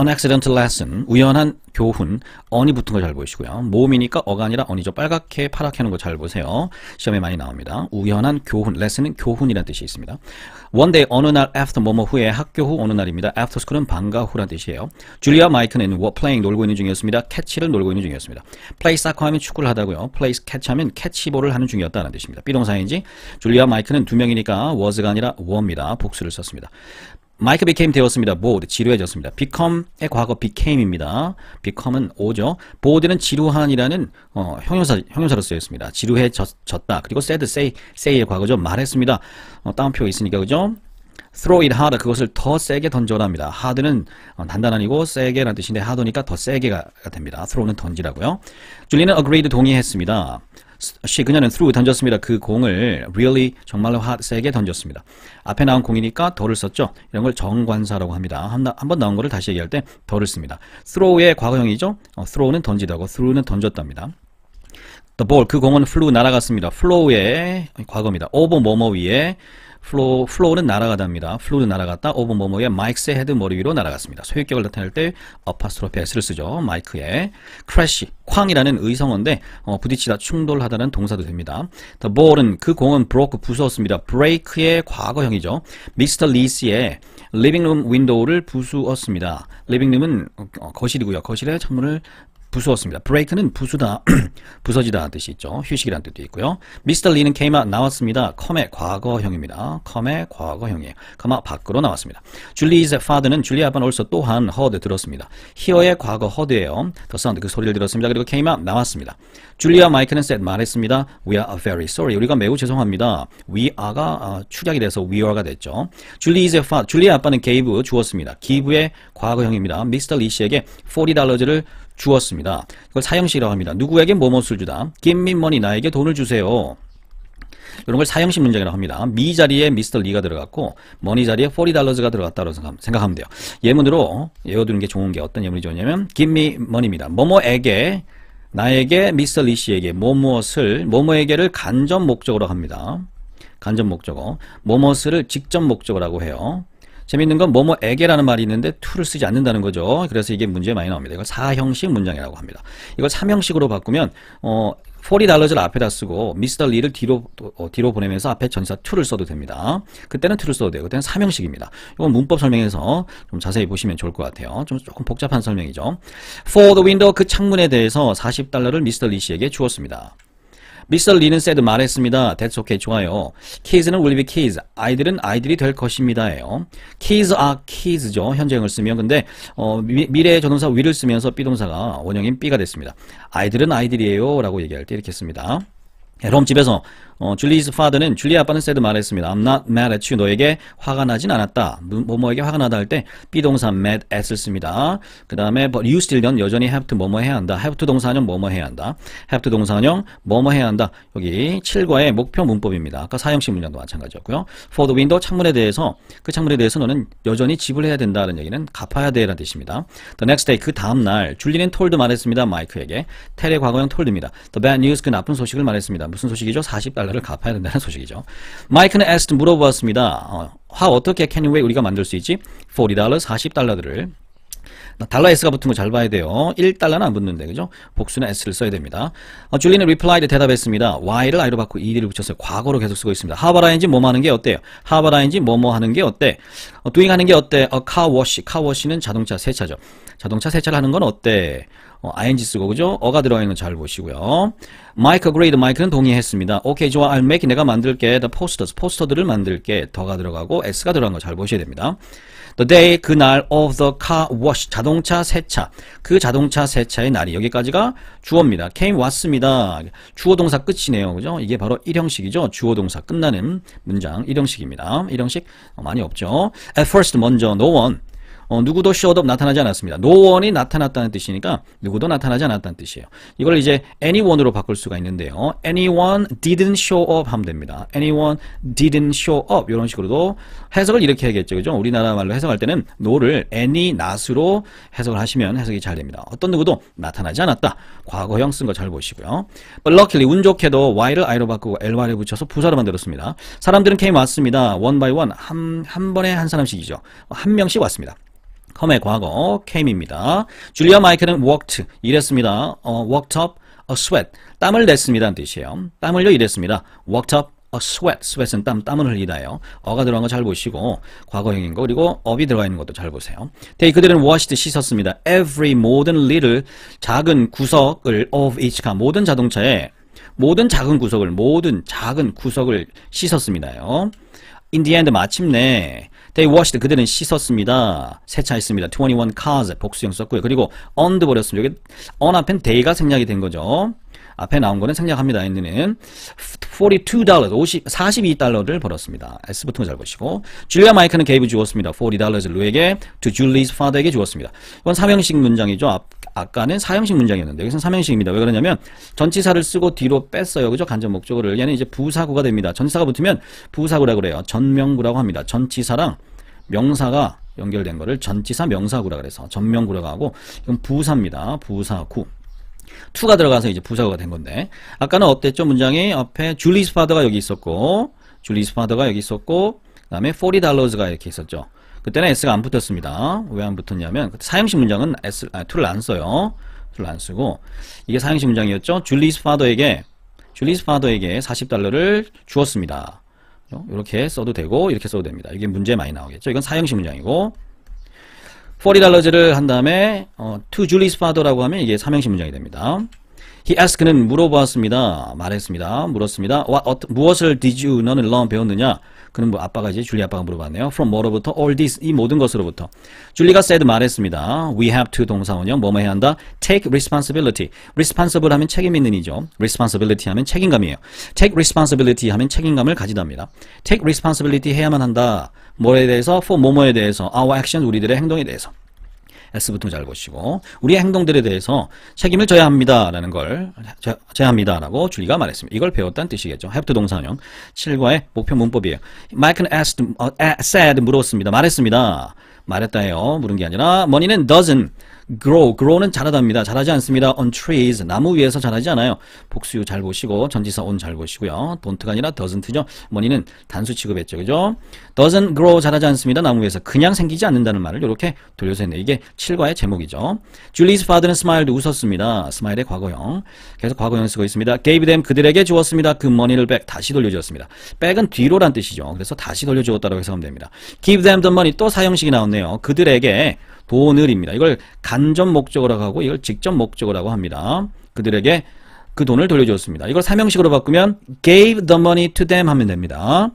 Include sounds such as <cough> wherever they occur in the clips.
an accidental lesson, 우연한 교훈, 언이 붙은 거 잘 보시고요. 이 모음이니까 어가 아니라 언이죠. 빨갛게 파랗게 하는 거 잘 보세요. 시험에 많이 나옵니다. 우연한 교훈, lesson은 교훈이라는 뜻이 있습니다. One day, 어느 날 after, 뭐뭐 후에, 학교 후 어느 날입니다. After school은 방과 후란 뜻이에요. 줄리아 마이크는 were playing, 놀고 있는 중이었습니다. 캐치를 놀고 있는 중이었습니다. play soccer 하면 축구를 하다고요. play catch 하면 c a t 캐치볼을 하는 중이었다는 뜻입니다. 비동사인지 j u 줄리아 마이크는 두 명이니까 was가 아니라 were입니다. 복수를 썼습니다. 마이크 became 되었습니다. bored 지루해졌습니다. become의 과거 became입니다. become은 오죠. bored는 지루한이라는 어, 형용사 형용사로 쓰여 있습니다. 지루해졌다. 그리고 sad say say의 과거죠. 말했습니다. 어, 따옴표가 있으니까 그죠? throw it hard 그것을 더 세게 던져라합니다 hard는 어, 단단한이고 세게라는 뜻인데 hard니까 더 세게가 됩니다. throw는 던지라고요. 줄리는 agreed 동의했습니다. 시 그녀는 through 던졌습니다. 그 공을 really 정말로 핫 세게 던졌습니다. 앞에 나온 공이니까 덜을 썼죠. 이런 걸 정관사라고 합니다. 한번 나온 거를 다시 얘기할 때 덜을 씁니다. throw의 과거형이죠. 어, throw는 던지다고 throw는 던졌답니다. The ball 그 공은 flew 날아갔습니다. flow의 과거입니다. over 뭐뭐 위에 플로 플로우는 날아가답니다 플로우는 날아갔다. 오브 뭐뭐의 마이크의 헤드 머리 위로 날아갔습니다. 소유격을 나타낼 때 어파스트로피 s를 쓰죠. 마이크의크래쉬 쾅이라는 의성어인데 어, 부딪히다 충돌하다는 동사도 됩니다. The ball은 그 공은 broke 부수었습니다. break의 과거형이죠. Mr. 리스의 리빙룸 윈도우를 부수었습니다. 리빙룸은 어, 거실이고요. 거실의 창문을 부수었습니다. break는 부수다, <clears throat> 부서지다 뜻이 있죠. 휴식이란 뜻도 있고요. Mr. Lee는 came out, 나왔습니다. come의 과거형입니다. come의 과거형이에요. 가마 밖으로 나왔습니다. Julie's father는 줄리아 아빠는 also 또한 heard 들었습니다. hear의 과거 heard예요. 더 사운드 그 소리를 들었습니다. 그리고 came out, 나왔습니다. 줄리아 마이크는 said 말했습니다. We are very sorry. 우리가 매우 죄송합니다. We are가 아, 축약이 돼서 we are가 됐죠. Julie's father, 줄리아 아빠는 gave 주었습니다. give의 과거형입니다. Mr. Lee 씨에게 40달러를 즈 주었습니다. 이걸 사형식이라고 합니다. 누구에게 뭐뭐을 주다. 김민머니 나에게 돈을 주세요. 이런 걸 사형식 문장이라고 합니다. 미 자리에 미스터 리가 들어갔고 머니 자리에 40달러즈가 들어갔다고 생각하면 돼요. 예문으로 예어두는게 좋은 게 어떤 예문이 좋냐면 give me 입니다 뭐뭐에게 나에게 미스터 리 씨에게 뭐뭐을 뭐뭐에게를 간접 목적으로 합니다. 간접 목적어 뭐뭐을 직접 목적으로라고 해요. 재밌는 건 뭐뭐에게라는 말이 있는데 to를 쓰지 않는다는 거죠. 그래서 이게 문제에 많이 나옵니다. 이걸 4형식 문장이라고 합니다. 이걸 3형식으로 바꾸면 어, f o 달러를 앞에다 쓰고 미스터 리를 뒤로 어, 뒤로 보내면서 앞에 전사 to를 써도 됩니다. 그때는 to를 써도 되요 그때는 3형식입니다. 이건 문법 설명에서 좀 자세히 보시면 좋을 것 같아요. 좀 조금 복잡한 설명이죠. for the window 그 창문에 대해서 40달러를 미스터 리 씨에게 주었습니다. 미스터 리는 세드 말했습니다. That's okay. 좋아요. Kids는 will be kids. 아이들은 아이들이 될 것입니다예요. Kids are kids죠. 현재형을 쓰면 근데 어, 미, 미래의 전동사 will을 쓰면서 비동사가 원형인 B가 됐습니다. 아이들은 아이들이에요. 라고 얘기할 때 이렇게 씁니다. 네, 그럼 집에서 어, 줄리스파 a 는 줄리 아빠는 s a 말했습니다. I'm not mad at you. 너에게 화가 나진 않았다. 뭐뭐에게 화가 나다 할때 비동사 mad a t 씁니다. 그 다음에 but you still는 여전히 have to 뭐뭐 해야 한다. have to 동사형 뭐뭐 해야 한다. have to 동사형 뭐뭐 해야 한다. 여기 7과의 목표 문법입니다. 아까 사형식 문장도 마찬가지였고요. for the window 창문에 대해서 그 창문에 대해서 너는 여전히 지불해야 된다는 얘기는 갚아야 돼라는 뜻입니다. The next day 그 다음 날 줄리는 톨드 말했습니다. 마이크에게 텔의 과거형 톨드입니다. The bad news 그 나쁜 소식을 말했습니다. 무슨 소식이죠? 40달러 원가를 갚아야 된다는 소식이죠. 마이크는 에스트 물어보았습니다. 어, 화 어떻게 캐니웨이 우리가 만들 수 있지? 40달러, 40달러들을 달러 S가 붙은 거 잘 봐야 돼요. 1달러는 안 붙는데, 그죠? 복수는 S를 써야 됩니다. 어, 줄리는 r 리플라이드 대답했습니다. Y를 I로 바꾸고 ED를 붙였어요. 과거로 계속 쓰고 있습니다. 하바라인지 뭐뭐 하는 게 어때요? 하바라인지 뭐 뭐 하는 게 어때? 어, doing 하는 게 어때? 어, car wash. car wash는 자동차 세차죠. 자동차 세차를 하는 건 어때? 어, ing 쓰고 그죠? 어가 들어가 있는 거 잘 보시고요. 마이크 그레이드 마이크는 동의했습니다. 오케이 좋아 I'll make 내가 만들게 the posters 포스터들을 만들게 더가 들어가고 s가 들어간 거 잘 보셔야 됩니다. The day 그날 of the car wash 자동차 세차 그 자동차 세차의 날이 여기까지가 주어입니다. came 왔습니다. 주어 동사 끝이네요. 그죠? 이게 바로 1형식이죠. 주어 동사 끝나는 문장 1형식입니다. 1형식 많이 없죠. At first 먼저 no one 어, 누구도 쇼업 나타나지 않았습니다. 노원 one이 나타났다는 뜻이니까 누구도 나타나지 않았다는 뜻이에요. 이걸 이제 anyone으로 바꿀 수가 있는데요. anyone didn't show up 하면 됩니다. anyone didn't show up 이런 식으로도 해석을 이렇게 해야겠죠 그죠? 우리나라 말로 해석할 때는 no를 any, not으로 해석을 하시면 해석이 잘 됩니다. 어떤 누구도 나타나지 않았다. 과거형 쓴 거 잘 보시고요. But luckily 운 좋게도 y를 i로 바꾸고 ly를 붙여서 부사로 만들었습니다. 사람들은 came 왔습니다. one by one 한, 한 번에 한 사람씩이죠. 한 명씩 왔습니다. 컴의 과거 came입니다. 줄리아 마이클은 walked 이랬습니다. 어, walked up a sweat 땀을 냈습니다 뜻이에요. 땀 흘려 이랬습니다. walked up a sweat sweat은 땀, 땀을 흘리다요. 어가 들어간 거 잘 보시고 과거형인 거 그리고 업이 들어가 있는 것도 잘 보세요. 데이 그들은 washed 씻었습니다. every 모든 little 작은 구석을 of each c 모든 자동차에 모든 작은 구석을 모든 작은 구석을 씻었습니다요. In the end 마침내 They washed. 그들은 씻었습니다. 세차했습니다. 21 cars. 복수형 썼고요. 그리고 on도 버렸습니다. 여기 on 앞엔 they가 생략이 된 거죠. 앞에 나온 거는 생략합니다. 엔는 42달러, 42달러를 벌었습니다. S부터 잘 보시고 줄리아 마이크는 게이브 주었습니다. 40달러를 루에게, to Julie's father에게 주었습니다. 이건 삼형식 문장이죠. 앞, 아까는 사형식 문장이었는데 여기서 삼형식입니다. 왜 그러냐면 전치사를 쓰고 뒤로 뺐어요. 그죠? 간접 목적어를. 얘는 이제 부사구가 됩니다. 전치사가 붙으면 부사구라고 그래요. 전명구라고 합니다. 전치사랑 명사가 연결된 거를 전치사 명사구라 그래서 전명구라고 하고 이건 부사입니다. 부사구. 투가 들어가서 이제 부사가 된 건데 아까는 어땠죠 문장이 앞에 줄리스 파더가 여기 있었고 줄리스 파더가 여기 있었고 그 다음에 40달러즈가 이렇게 있었죠 그때는 S가 안 붙었습니다 왜 안 붙었냐면 사형식 문장은 S, 아, 2를 안 써요 2를 안 쓰고 이게 사형식 문장이었죠 줄리스 파더에게 줄리스 파더에게 40달러를 주었습니다 이렇게 써도 되고 이렇게 써도 됩니다 이게 문제 많이 나오겠죠 이건 사형식 문장이고 40달러즈를 한 다음에 어, to Julie's father라고 하면 이게 삼형식 문장이 됩니다. He asked 는 물어보았습니다. 말했습니다. 물었습니다. What, 무엇을 did you 너는 learn 배웠느냐? 그럼 뭐 아빠가 이제 줄리 아빠가 물어봤네요. From 뭐로부터? All this 이 모든 것으로부터. 줄리가 said 말했습니다. We have to 동사원형 뭐뭐 해야 한다? Take responsibility. Responsible 하면 책임 있는 이죠. Responsibility 하면 책임감이에요. Take responsibility 하면 책임감을 가지답니다. Take responsibility 해야만 한다. 뭐에 대해서? For 뭐뭐에 대해서? Our action 우리들의 행동에 대해서. S부터 잘 보시고 우리의 행동들에 대해서 책임을 져야 합니다라는 걸 져야 합니다라고 줄리가 말했습니다. 이걸 배웠다는 뜻이겠죠. have to 동사형 7과의 목표 문법이에요. 마이크는 asked, uh, said 물었습니다. 말했습니다. 말했다해요 물은 게 아니라 머니는 doesn't grow. grow는 자라답니다. 자라지 않습니다. on trees. 나무 위에서 자라지 않아요. 복수 잘 보시고 전지사 on 잘 보시고요. don't가 아니라 doesn't죠. 머니는 단수 취급했죠. 그죠? doesn't grow 자라지 않습니다. 나무 위에서 그냥 생기지 않는다는 말을 이렇게 돌려서 했네요. 이게 7과의 제목이죠. Julie's father는 smiled 웃었습니다. 스마일의 과거형. 계속 과거형 쓰고 있습니다. gave them 그들에게 주었습니다. 그머니를 back 다시 돌려주었습니다. back은 뒤로란 뜻이죠. 그래서 다시 돌려주었다고 해석하면 됩니다. give them the money 또 사용식이 나온다. 없네요. 그들에게 돈을입니다. 이걸 간접 목적으로 하고 이걸 직접 목적어라고 합니다. 그들에게 그 돈을 돌려주었습니다. 이걸 사명식으로 바꾸면 gave the money to them 하면 됩니다.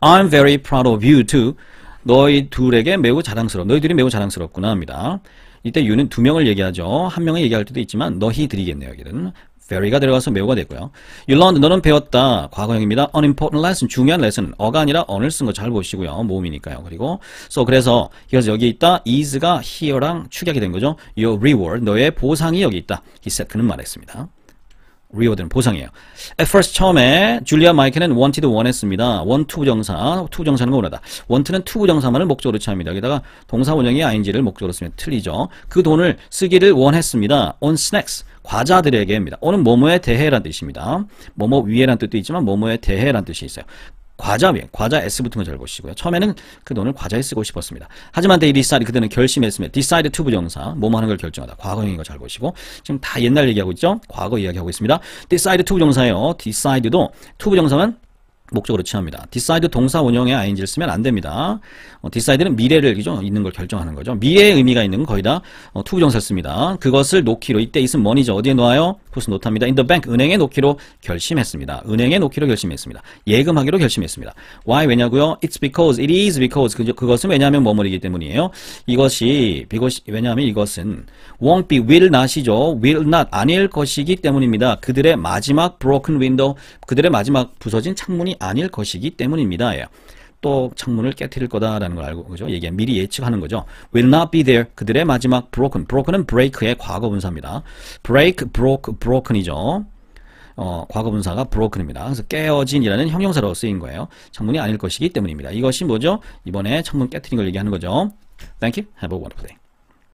I'm very proud of you too. 너희 둘에게 매우 자랑스러워. 너희들이 매우 자랑스럽구나 합니다. 이때 you는 두 명을 얘기하죠. 한 명을 얘기할 때도 있지만 너희들이겠네요. 여기는 very가 들어가서 매우가 되고요. You learned 너는 배웠다. 과거형입니다. unimportant lesson 중요한 레슨은 어가 아니라 o 을쓴 거 잘 보시고요. 모음이니까요. 그리고 so 그래서 그래서 여기 있다 is가 here랑 축약이 된 거죠. Your reward 너의 보상이 여기 있다. He said 그는 말했습니다. 리워드는 보상이에요. At first 처음에 줄리아 마이케는 wanted 원했습니다. want 부정사, t 부정사는 원하다. want는 t 부정사만을 목적으로 취합니다. 여기다가 동사 원형의 ing를 목적으로 쓰면 틀리죠. 그 돈을 쓰기를 원했습니다. on snacks, 과자들에게입니다. on은 뭐뭐에 대해란 뜻입니다. 뭐뭐 위에란 뜻도 있지만 뭐뭐에 대해란 뜻이 있어요. 과자면 과자 S 붙은 거 잘 보시고요. 처음에는 그 돈을 과자에 쓰고 싶었습니다. 하지만 데이 디사이드 그들은 결심했으며 디사이드 투 부정사 뭐뭐 하는 걸 결정하다. 과거형인 거 잘 보시고 지금 다 옛날 얘기하고 있죠. 과거 이야기하고 있습니다. 디사이드 투 부정사예요. 디사이드도 투 부정사만 목적으로 취합니다. decide 동사 원형에 ing를 쓰면 안 됩니다. 어, decide는 미래를 그죠? 있는 걸 결정하는 거죠. 미래의 의미가 있는 건 거의 다 어, 투부정사를 씁니다. 그것을 놓기로 이때 있으면 뭐니죠? 어디에 놓아요? 그것은 놓답니다. in the bank 은행에 놓기로 결심했습니다. 은행에 놓기로 결심했습니다. 예금하기로 결심했습니다. why 왜냐고요? it's because it is because 그, 그것은 왜냐하면 머뭐이기 때문이에요. 이것이 이것이 왜냐하면 이것은 won't be will not이죠. will not 아닐 것이기 때문입니다. 그들의 마지막 broken window 그들의 마지막 부서진 창문이 아닐 것이기 때문입니다. 예. 또 창문을 깨뜨릴 거다라는 걸 알고 그죠? 얘기 미리 예측하는 거죠. Will not be there. 그들의 마지막 broken. broken은 break의 과거 분사입니다. break, broke, broken이죠. 어, 과거 분사가 broken입니다. 그래서 깨어진이라는 형용사로 쓰인 거예요. 창문이 아닐 것이기 때문입니다. 이것이 뭐죠? 이번에 창문 깨뜨린 걸 얘기하는 거죠. Thank you. Have a wonderful day.